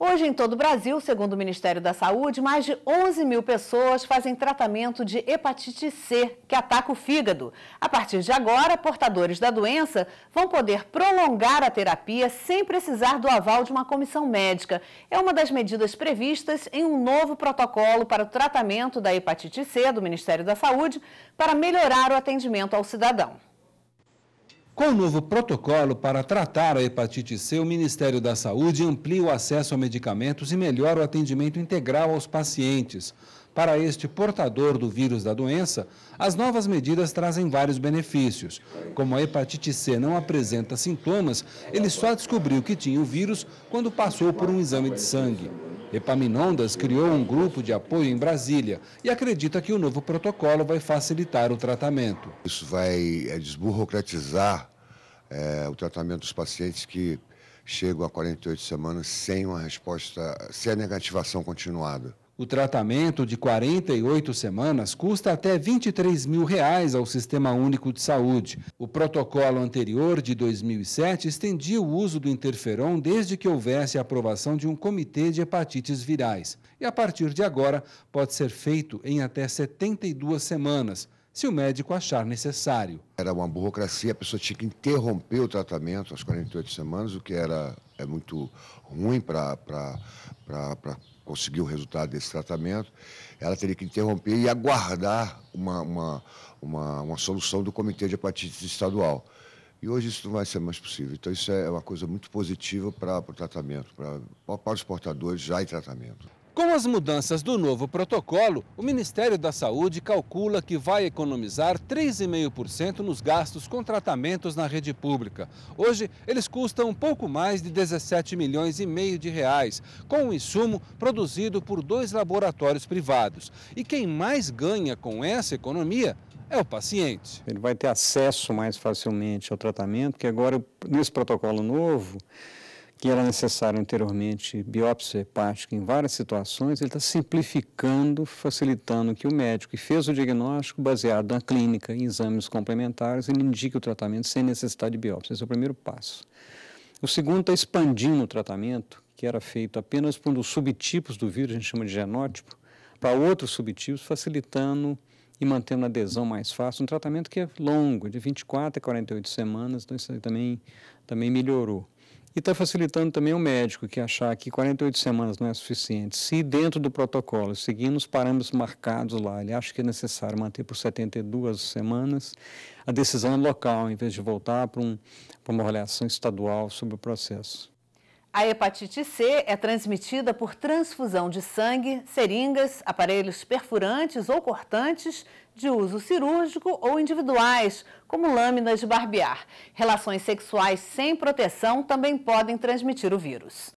Hoje, em todo o Brasil, segundo o Ministério da Saúde, mais de 11 mil pessoas fazem tratamento de hepatite C, que ataca o fígado. A partir de agora, portadores da doença vão poder prolongar a terapia sem precisar do aval de uma comissão médica. É uma das medidas previstas em um novo protocolo para o tratamento da hepatite C do Ministério da Saúde para melhorar o atendimento ao cidadão. Com o novo protocolo para tratar a hepatite C, o Ministério da Saúde amplia o acesso a medicamentos e melhora o atendimento integral aos pacientes. Para este portador do vírus da doença, as novas medidas trazem vários benefícios. Como a hepatite C não apresenta sintomas, ele só descobriu que tinha o vírus quando passou por um exame de sangue. Epaminondas criou um grupo de apoio em Brasília e acredita que o novo protocolo vai facilitar o tratamento. Isso vai é, desburocratizar é, o tratamento dos pacientes que chegam a 48 semanas sem uma resposta, sem a negativação continuada. O tratamento de 48 semanas custa até 23 mil reais ao Sistema Único de Saúde. O protocolo anterior de 2007 estendia o uso do interferon desde que houvesse a aprovação de um comitê de hepatites virais. E a partir de agora pode ser feito em até 72 semanas se o médico achar necessário. Era uma burocracia, a pessoa tinha que interromper o tratamento às 48 semanas, o que era é muito ruim para conseguir o resultado desse tratamento. Ela teria que interromper e aguardar uma, uma, uma, uma solução do Comitê de Hepatite Estadual. E hoje isso não vai ser mais possível. Então, isso é uma coisa muito positiva para o tratamento, para, para os portadores já em tratamento. Com as mudanças do novo protocolo, o Ministério da Saúde calcula que vai economizar 3,5% nos gastos com tratamentos na rede pública. Hoje, eles custam um pouco mais de 17 milhões e meio de reais, com um insumo produzido por dois laboratórios privados. E quem mais ganha com essa economia é o paciente. Ele vai ter acesso mais facilmente ao tratamento, que agora, nesse protocolo novo, que era necessário anteriormente biópsia hepática em várias situações, ele está simplificando, facilitando que o médico que fez o diagnóstico, baseado na clínica, em exames complementares, ele indique o tratamento sem necessidade de biópsia. Esse é o primeiro passo. O segundo está expandindo o tratamento, que era feito apenas por um dos subtipos do vírus, a gente chama de genótipo, para outros subtipos, facilitando e mantendo a adesão mais fácil. Um tratamento que é longo, de 24 a 48 semanas, então isso também, também melhorou. E está facilitando também o médico que achar que 48 semanas não é suficiente. Se dentro do protocolo, seguindo os parâmetros marcados lá, ele acha que é necessário manter por 72 semanas, a decisão é local, em vez de voltar para um, uma avaliação estadual sobre o processo. A hepatite C é transmitida por transfusão de sangue, seringas, aparelhos perfurantes ou cortantes de uso cirúrgico ou individuais, como lâminas de barbear. Relações sexuais sem proteção também podem transmitir o vírus.